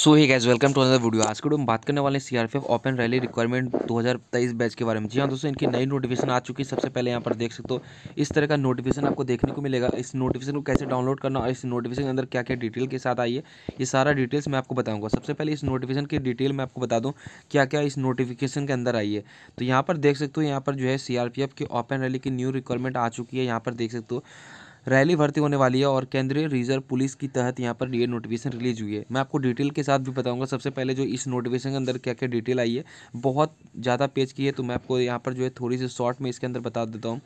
so hey guys welcome to another video आज के video में बात करने वाले C R P F open rally requirement 2023 batch के बारे में जी हाँ दोस्तों इनकी नई नोटिफिकेशन आ चुकी है सबसे पहले यहाँ पर देख सकते हो इस तरह का नोटिफिकेशन आपको देखने को मिलेगा इस नोटिफिकेशन को कैसे डाउनलोड करना और इस नोटिफिकेशन के अंदर क्या क्या डिटेल के साथ आई है ये सारा डिटेल्स मैं आपको बताऊँगा सबसे पहले इस नोटिफिकेशन की डिटेल मैं आपको बता दूँ क्या क्या इस नोटिफिकेशन के अंदर आई है तो यहाँ पर देख सकते हो यहाँ पर जो है सी आर पी एफ की ओपन रैली की न्यू रिक्वायरमेंट आ चुकी है यहाँ पर देख सकते हो रैली भर्ती होने वाली है और केंद्रीय रिजर्व पुलिस के तहत यहाँ पर ये नोटिफिकेशन रिलीज हुई है मैं आपको डिटेल के साथ भी बताऊँगा सबसे पहले जो इस नोटिफिकेशन के अंदर क्या क्या डिटेल आई है बहुत ज़्यादा पेज की है तो मैं आपको यहाँ पर जो है थोड़ी सी शॉर्ट में इसके अंदर बता देता हूँ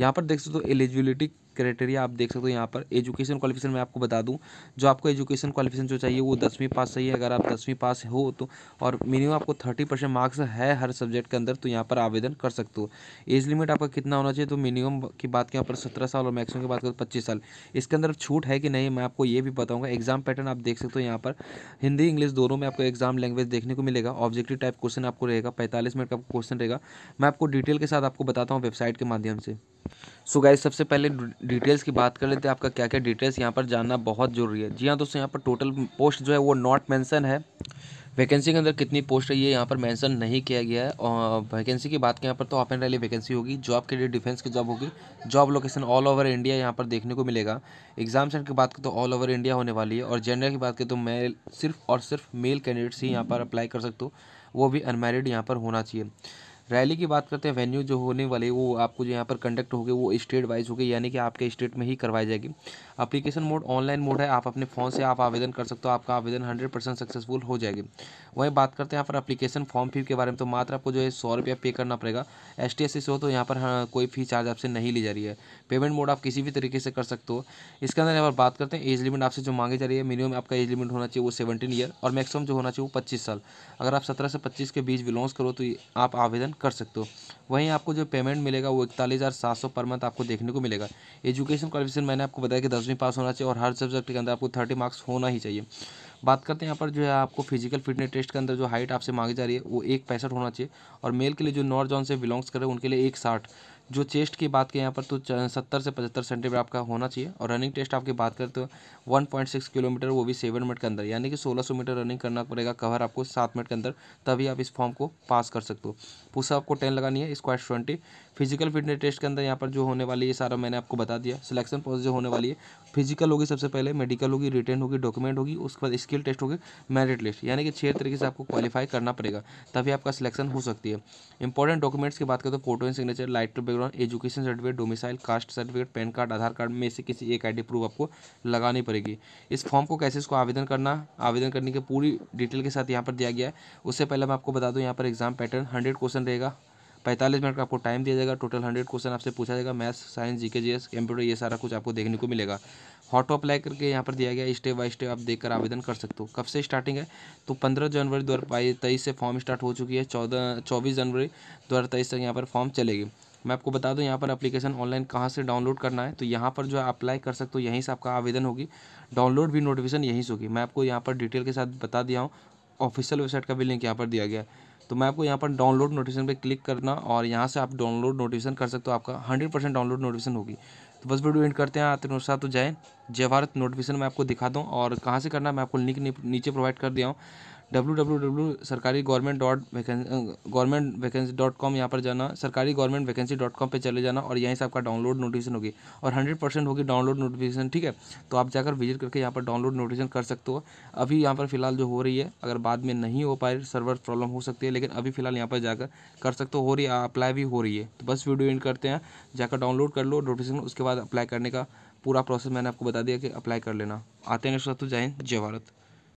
यहाँ पर देख सकते हो एलिजिबिलिटी क्राइटेरिया आप देख सकते हो यहाँ पर एजुकेशन क्वालिफिकेशन मैं आपको बता दूँ जो आपको एजुकेशन क्वालिफिकेशन जो चाहिए वो दसवीं पास चाहिए अगर आप दसवीं पास हो तो और मिनिमम आपको थर्टी परसेंट मार्क्स है हर सब्जेक्ट के अंदर तो यहाँ पर आवेदन कर सकते हो एज लिमिट आपका कितना होना चाहिए तो मिनिमम की बात यहाँ पर सत्रह साल और मैक्सिमम की बात करें पच्चीस साल इसके अंदर छूट है कि नहीं मैं आपको ये भी बताऊँगा एग्जाम पैटर्न आप देख सकते हो यहाँ पर हिंदी इंग्लिश दोनों में आपको एग्जाम लैंग्वेज देखने को मिलेगा ऑब्जेक्टिव टाइप क्वेश्चन आपको रहेगा पैंतालीस मिनट का क्वेश्चन रहेगा मैं आपको डिटेल के साथ आपको बताता हूँ वेबसाइट के माध्यम से सो so गाइज सबसे पहले डिटेल्स की बात कर लेते हैं आपका क्या क्या डिटेल्स यहाँ पर जानना बहुत ज़रूरी है जी हाँ दोस्तों यहाँ पर टोटल पोस्ट जो है वो नॉट मेंशन है वैकेंसी के अंदर कितनी पोस्ट है ये यहाँ पर मेंशन नहीं किया गया है और वैकेंसी की बात के यहाँ पर तो ऑफ एंड रैली वैकेंसी होगी जॉब के लिए डिफेंस की जॉब होगी job location all over India यहाँ पर देखने को मिलेगा एग्जाम सेंटर की बात करें तो ऑल ओवर इंडिया होने वाली है और जेंडर की बात करें तो मैं सिर्फ और सिर्फ मेल कैंडिडेट्स ही यहाँ पर अप्लाई कर सकते हो वो भी अनमेरिड यहाँ पर होना चाहिए रैली की बात करते हैं वेन्यू जो होने वाले वो आपको जो यहाँ पर कंडक्ट होगी वो स्टेट वाइज होगी यानी कि आपके स्टेट में ही करवाई जाएगी अप्लीकेशन मोड ऑनलाइन मोड है आप अपने फ़ोन से आप आवेदन कर सकते हो आपका आवेदन हंड्रेड परसेंट सक्सेसफुल हो जाएगी वहीं बात करते हैं यहाँ पर अप्लीकेशन फॉर्म फी के बारे में तो मात्र आपको जो है सौ रुपया पे करना पड़ेगा एस टी से हो तो यहाँ पर हाँ, कोई फी चार्ज आपसे नहीं ली जा रही है पेमेंट मोड आप किसी भी तरीके से कर सकते हो इसके अंदर यहाँ पर बात करते हैं एज लिमिट आपसे जो मांगी जा रही है मिनिमम आपका एज लिमिट होना चाहिए वो सेवेंटीन ईयर और मैक्सिमम जो होना चाहिए वो पच्चीस साल अगर आप सत्रह से पच्चीस के बीच बिलोंग्स करो तो आप आवेदन कर सकते हो वहीं आपको जो पेमेंट मिलेगा वो इकतालीस हज़ार सात सौ पर मंथ आपको देखने को मिलेगा एजुकेशन क्वालिफिकेशन मैंने आपको बताया कि दसवीं पास होना चाहिए और हर सब्जेक्ट के अंदर आपको थर्टी मार्क्स होना ही चाहिए बात करते हैं यहाँ पर जो है आपको फिजिकल फिटनेस टेस्ट के अंदर जो हाइट आपसे मांगी जा रही है वो एक पैंसठ होना चाहिए और मेल के लिए जो नॉर्थ जोन से बिलोंग्स कर रहे हैं उनके लिए एक साठ जो चेस्ट की बात करें यहाँ पर तो सत्तर से पचहत्तर सेंटीमीटर आपका होना चाहिए और रनिंग टेस्ट आपकी बात करें तो वन पॉइंट सिक्स किलोमीटर वो भी सेवन मिनट के अंदर यानी कि सोलह सौ मीटर रनिंग करना पड़ेगा कवर आपको सात मिनट के अंदर तभी आप इस फॉर्म को पास कर सकते हो पूछा आपको टेन लगानी है squat twenty physical fitness test के अंदर यहाँ पर जो होने वाली है सारा मैंने आपको बता दिया सिलेक्शन प्रोसेस जो होने वाली है फिजिकल होगी सबसे पहले मेडिकल होगी रिटर्न होगी डॉक्यूमेंट होगी उसके बाद स्किल टेस्ट होगी मेरिट लिस्ट यानी कि छह तरीके से आपको क्वालिफाई करना पड़ेगा तभी आपका सिलेक्शन हो सकती है इंपॉर्टेंट डॉक्यूमेंट्स की बात करें तो फोटो एंड सिग्नेचर लाइट टू दौरान education certificate domicile caste certificate PAN card Aadhaar card में से किसी एक आईडी प्रूफ आपको लगानी पड़ेगी इस फॉर्म को कैसे इसको आवेदन करना आवेदन करने के पूरी डिटेल के साथ यहाँ पर दिया गया है उससे पहले मैं आपको बता दूँ यहाँ पर एग्जाम पैटर्न हंड्रेड क्वेश्चन रहेगा पैंतालीस मिनट का आपको टाइम दिया जाएगा टोटल हंड्रेड क्वेश्चन आपसे पूछा जाएगा maths science GK GS computer ये सारा कुछ आपको देखने को मिलेगा हॉट अप्लाई करके यहाँ पर दिया गया स्टेप बाय स्टेप आप देखकर आवेदन कर सकते हो कब से स्टार्टिंग है तो पंद्रह जनवरी दो हज़ार तेईस से फॉर्म स्टार्ट हो चुकी है चौदह चौबीस जनवरी दो हज़ार तेईस तक यहाँ पर फॉर्म चलेगी मैं आपको बता दूं यहाँ पर एप्लीकेशन ऑनलाइन कहाँ से डाउनलोड करना है तो यहाँ पर जो है अप्लाई कर सकते हो यहीं से आपका आवेदन होगी डाउनलोड भी नोटिफिकेशन यहीं से होगी मैं आपको यहाँ पर डिटेल के साथ बता दिया हूँ ऑफिशियल वेबसाइट का भी लिंक यहाँ पर दिया गया है तो मैं आपको यहाँ पर डाउनलोड नोटिफिकेशन पर क्लिक करना और यहाँ से आप डाउनलोड नोटिफिकेशन कर सकते हो आपका हंड्रेड परसेंट डाउनलोड नोटिफिकेशन होगी तो बस वीडियो एंड करते हैं आते आत्मनुसार तो जय जय भारत नोटिफिकेशन मैं आपको दिखा दूँ और कहाँ से करना मैं आपको लिंक नीचे प्रोवाइड कर दिया हूँ डब्ल्यू डब्ल्यू डब्ल्यू सरकारी government dot vacancy government vacancy dot com यहाँ पर जाना सरकारी गवर्नमेंट वैकेंसी डॉट कॉम पर चले जाना और यहीं से आपका डाउनलोड नोटिफिकेशन होगी और हंड्रेड परसेंट होगी डाउनलोड नोटिफिकेशन ठीक है तो आप जाकर विजिट करके यहाँ पर डाउनलोड नोटिफिकेशन कर सकते हो अभी यहाँ पर फिलहाल जो हो रही है अगर बाद में नहीं हो पाए सर्वर प्रॉब्लम हो सकती है लेकिन अभी फिलहाल यहाँ पर जाकर कर सकते हो रही है अप्लाई भी हो रही है तो बस वीडियो एंड करते हैं जाकर डाउनलोड कर लो नोटिफिकेशन उसके बाद अप्लाई करने का पूरा प्रोसेस मैंने आपको बता दिया कि अप्लाई कर लेना आते हैं नेक्स्ट तो जय हिंद जय भारत